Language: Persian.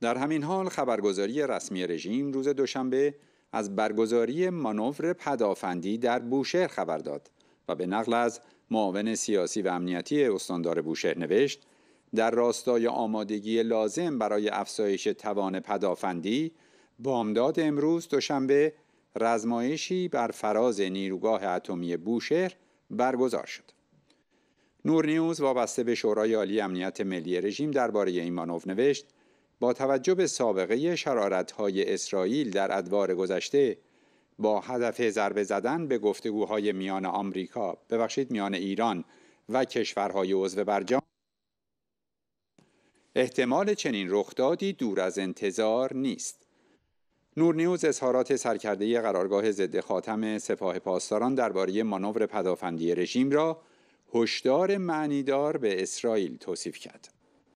در همین حال خبرگزاری رسمی رژیم روز دوشنبه از برگزاری مانور پدافندی در بوشهر خبر داد و به نقل از معاون سیاسی و امنیتی استاندار بوشهر نوشت در راستای آمادگی لازم برای افزایش توان پدافندی بامداد امروز دوشنبه رزمایشی بر فراز نیروگاه اتمی بوشهر برگزار شد نور نیوز وابسته به شورای عالی امنیت ملی رژیم درباره این مانور نوشت با توجه به سابقه های اسرائیل در ادوار گذشته با هدف ضربه زدن به گفتگوهای میان آمریکا ببخشید میان ایران و کشورهای عضو برجام احتمال چنین رخدادی دور از انتظار نیست نور نیوز اظهارات سرکرده قرارگاه ضد خاتم سپاه پاسداران درباره مانور پدافندی رژیم را هشدار معنیدار به اسرائیل توصیف کرد